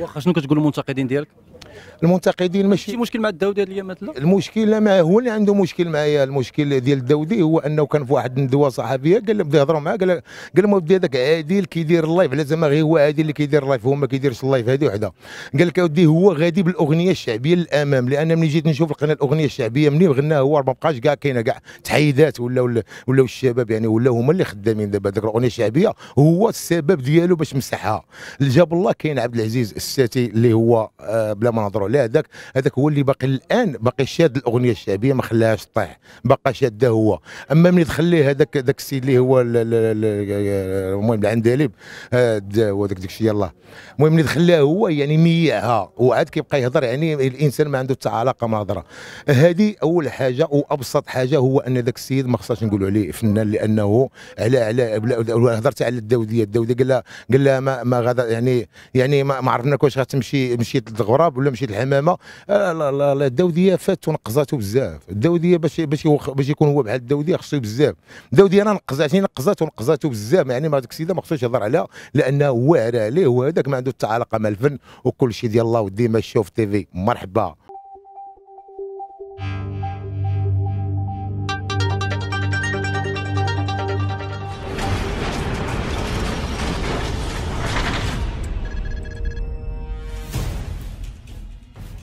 واخا شنو كتقول للمنتقدين ديالك المنتقدين ماشي مشكل مع الدودي هذه الايامات المشكل لا ما هو اللي عنده مشكل معايا المشكل ديال الدودي هو انه كان في واحد الندوه صحفيه قال لي بدا يهضروا معاه قال قال لهم ودي هذاك عادل اللي كيدير اللايف على زعما غير هو عادل اللي كيدير اللايف هو ما كيديرش اللايف هذه وحده قال لك اودي هو غادي بالاغنيه الشعبيه للامام لان ملي جيت نشوف القناه الاغنيه الشعبيه ملي غناها هو ما بقاش كاع كاينه كاع تحيدات ولا ولا ولا الشباب يعني ولا هما اللي خدامين دابا ديك الاغنيه الشعبيه هو السبب ديالو باش مسحها جاب الله كاين عبد العزيز الساتي اللي هو آه، بلا ما نهضروا على هذاك هذاك هو اللي باقي الان باقي شاد الاغنيه الشعبيه ما خلاهاش طيح باقى شاده هو اما ملي تخليه هذاك ذاك السيد اللي هو المهم العندليب وذاك داك الشيء يلاه المهم ملي تخلاه هو يعني ميعها وعاد كيبقى يهضر يعني الانسان ما عنده حتى علاقه مع الهضره هذه اول حاجه وابسط حاجه هو ان ذاك السيد ما خصناش نقولوا عليه فنان لانه على على هضرت على الدوديه الدوديه قال لها قال لها ما, ما غدا يعني يعني ما, ما عرفناك واش غتمشي مشيت للغراب ولا مشيت مشيت الحمامه آه، الدوديه فات ونقزاتو بزاف الدوديه باش باش باش يكون هو بحال الدوديه خصو بزاف الدوديه انا نقزاتني نقزات ونقزاتو بزاف يعني ما هذاك السيده ما خصوش يهضر عليها لانه واعر عليه وهذاك ما عنده حتى علاقه مع الفن وكل شيء ديال الله ما شوف تي في مرحبا